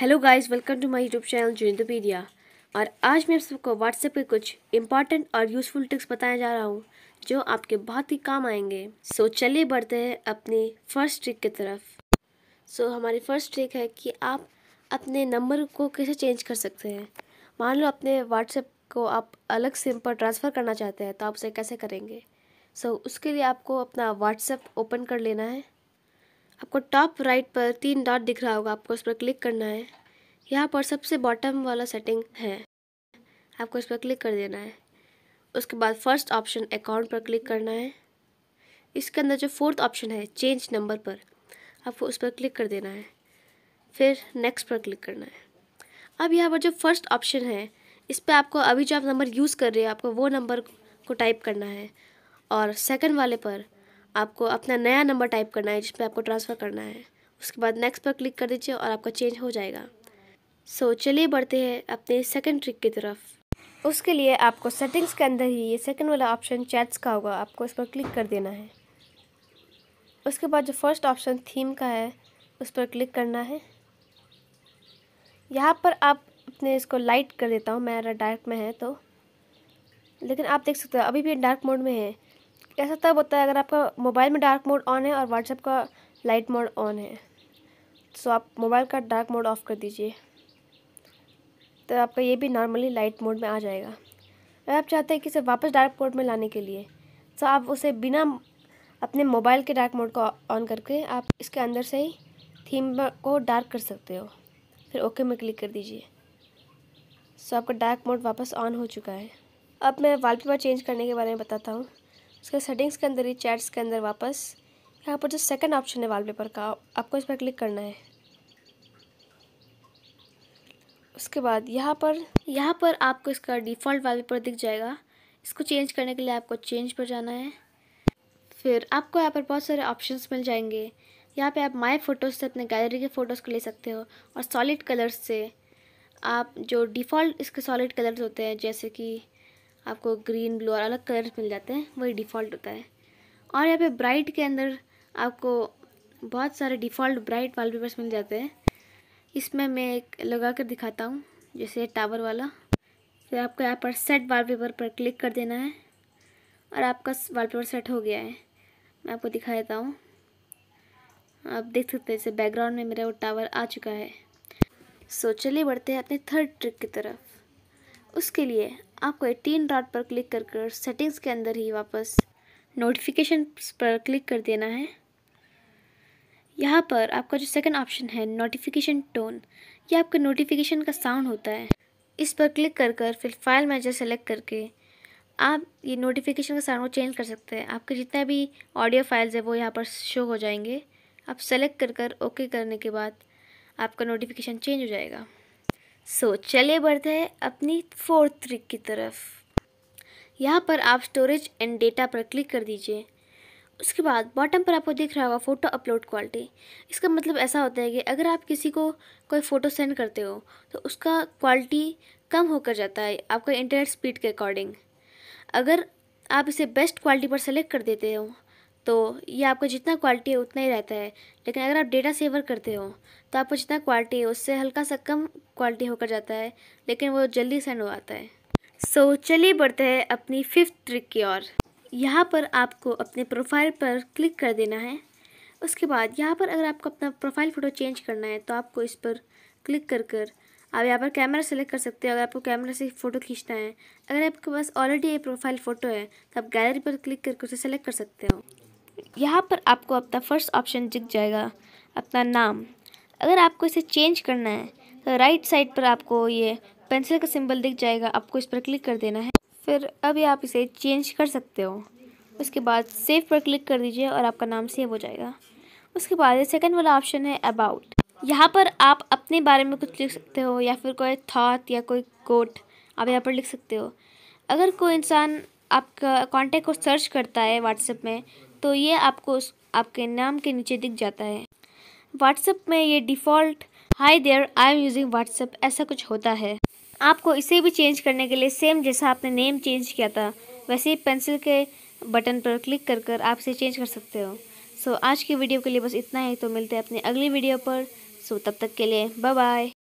hello guys welcome to my YouTube channel जिंदोपीडिया और आज मैं आप सबको व्हाट्सएप के कुछ इंपॉर्टेंट और यूज़फुल टिप्स बताने जा रहा हूँ जो आपके बहुत ही काम आएंगे सो so, चलिए बढ़ते हैं अपनी फ़र्स्ट ट्रिक की तरफ सो so, हमारी फ़र्स्ट ट्रिक है कि आप अपने नंबर को कैसे चेंज कर सकते हैं मान लो अपने व्हाट्सएप को आप अलग सिम पर ट्रांसफ़र करना चाहते हैं तो आप उसे कैसे करेंगे सो so, उसके लिए आपको अपना व्हाट्सएप ओपन कर लेना है आपको टॉप राइट पर तीन डॉट दिख रहा होगा आपको उस पर क्लिक करना है यहाँ पर सबसे बॉटम वाला सेटिंग है आपको इस पर क्लिक कर देना है उसके बाद फर्स्ट ऑप्शन अकाउंट पर क्लिक करना है इसके अंदर जो फोर्थ ऑप्शन है चेंज नंबर पर आपको उस पर क्लिक कर देना है फिर नेक्स्ट पर क्लिक करना है अब यहाँ पर जो फर्स्ट ऑप्शन है इस पर आपको अभी जो आप नंबर यूज़ कर रहे हो आपको वो नंबर को टाइप करना है और सेकंड वाले पर आपको अपना नया नंबर टाइप करना है जिसमें आपको ट्रांसफ़र करना है उसके बाद नेक्स्ट पर क्लिक कर दीजिए और आपका चेंज हो जाएगा सो so, चलिए बढ़ते हैं अपने सेकेंड ट्रिक की तरफ उसके लिए आपको सेटिंग्स के अंदर ही ये सेकेंड वाला ऑप्शन चैट्स का होगा आपको इस पर क्लिक कर देना है उसके बाद जो फर्स्ट ऑप्शन थीम का है उस पर क्लिक करना है यहाँ पर आप अपने इसको लाइट कर देता हूँ मेरा डार्क में है तो लेकिन आप देख सकते हो अभी भी डार्क मोड में है ऐसा तब होता है अगर आपका मोबाइल में डार्क मोड ऑन है और व्हाट्सएप का लाइट मोड ऑन है सो तो आप मोबाइल का डार्क मोड ऑफ़ कर दीजिए तो आपका ये भी नॉर्मली लाइट मोड में आ जाएगा अगर आप चाहते हैं कि इसे वापस डार्क मोड में लाने के लिए तो आप उसे बिना अपने मोबाइल के डार्क मोड को ऑन करके आप इसके अंदर से ही थीम को डार्क कर सकते हो फिर ओके में क्लिक कर दीजिए सो तो आपका डार्क मोड वापस ऑन हो चुका है अब मैं वॉलपेपर चेंज करने के बारे में बताता हूँ उसके सेटिंग्स के अंदर ही चैट्स के अंदर वापस यहाँ पर जो सेकंड ऑप्शन है वॉलपेपर का आपको इस पर क्लिक करना है उसके बाद यहाँ पर यहाँ पर आपको इसका डिफ़ॉल्ट वॉलपेपर दिख जाएगा इसको चेंज करने के लिए आपको चेंज पर जाना है फिर आपको यहाँ पर बहुत सारे ऑप्शन मिल जाएंगे यहाँ पर आप माई फ़ोटोज़ से अपने गैलरी के फ़ोटोज़ को ले सकते हो और सॉलिड कलर्स से आप जो डिफ़ॉल्ट इसके सॉलिड कलर्स होते हैं जैसे कि आपको ग्रीन ब्लू और अलग कलर मिल जाते हैं वही डिफ़ॉल्ट होता है और यहाँ पे ब्राइट के अंदर आपको बहुत सारे डिफ़ॉल्ट ब्राइट वॉलपेपर्स मिल जाते हैं इसमें मैं एक लगा कर दिखाता हूँ जैसे टावर वाला फिर आपको यहाँ पर सेट वॉलपेपर पर क्लिक कर देना है और आपका वॉलपेपर सेट हो गया है मैं आपको दिखा देता हूँ आप देख सकते हैं जैसे बैकग्राउंड में मेरा वो टावर आ चुका है सो so, चलिए बढ़ते हैं अपने थर्ड ट्रिक की तरफ उसके लिए आपको ये तीन डॉट पर क्लिक कर कर सेटिंग्स के अंदर ही वापस नोटिफिकेशन पर क्लिक कर देना है यहाँ पर आपका जो सेकंड ऑप्शन है नोटिफिकेशन टोन ये आपके नोटिफिकेशन का साउंड होता है इस पर क्लिक कर कर फिर फाइल मैनेजर सेलेक्ट करके आप ये नोटिफिकेशन का साउंड को चेंज कर सकते हैं आपके जितना भी ऑडियो फाइल्स है वो यहाँ पर शो हो जाएंगे आप सेलेक्ट कर कर ओके करने के बाद आपका नोटिफिकेशन चेंज हो जाएगा सो so, चले बढ़ते हैं अपनी फोर्थ ट्रिक की तरफ यहाँ पर आप स्टोरेज एंड डेटा पर क्लिक कर दीजिए उसके बाद बॉटम पर आपको दिख रहा होगा फ़ोटो अपलोड क्वालिटी इसका मतलब ऐसा होता है कि अगर आप किसी को कोई फ़ोटो सेंड करते हो तो उसका क्वालिटी कम होकर जाता है आपका इंटरनेट स्पीड के अकॉर्डिंग अगर आप इसे बेस्ट क्वालिटी पर सेलेक्ट कर देते हो तो ये आपका जितना क्वालिटी है उतना ही रहता है लेकिन अगर आप डेटा सेवर करते हो तो आपको जितना क्वालिटी है उससे हल्का सा कम क्वालिटी होकर जाता है लेकिन वो जल्दी सेंड हो आता है सो so, चलिए बढ़ते हैं अपनी फिफ्थ ट्रिक की ओर यहाँ पर आपको अपने प्रोफाइल पर क्लिक कर देना है उसके बाद यहाँ पर अगर आपको अपना प्रोफाइल फ़ोटो चेंज करना है तो आपको इस पर क्लिक कर कर आप यहाँ पर कैमरा सेलेक्ट कर सकते हो अगर आपको कैमरा से फ़ोटो खींचना है अगर आपके पास ऑलरेडी ये प्रोफाइल फ़ोटो है तो आप गैलरी पर क्लिक करके उसे सेलेक्ट कर सकते हो यहाँ पर आपको अपना फर्स्ट ऑप्शन दिख जाएगा अपना नाम अगर आपको इसे चेंज करना है तो राइट साइड पर आपको ये पेंसिल का सिंबल दिख जाएगा आपको इस पर क्लिक कर देना है फिर अभी आप इसे चेंज कर सकते हो उसके बाद सेव पर क्लिक कर दीजिए और आपका नाम सेव हो जाएगा उसके बाद सेकेंड वाला ऑप्शन है अबाउट यहाँ पर आप अपने बारे में कुछ लिख सकते हो या फिर कोई थाट या कोई कोट आप यहाँ पर लिख सकते हो अगर कोई इंसान आपका कॉन्टेक्ट को सर्च करता है व्हाट्सएप में तो ये आपको आपके नाम के नीचे दिख जाता है व्हाट्सएप में ये default hi there I am using WhatsApp ऐसा कुछ होता है आपको इसे भी चेंज करने के लिए सेम जैसा आपने नेम चेंज किया था वैसे ही पेंसिल के बटन पर क्लिक कर कर आप इसे चेंज कर सकते हो सो so, आज की वीडियो के लिए बस इतना ही तो मिलते हैं अपने अगली वीडियो पर सो so, तब तक के लिए बाय बाय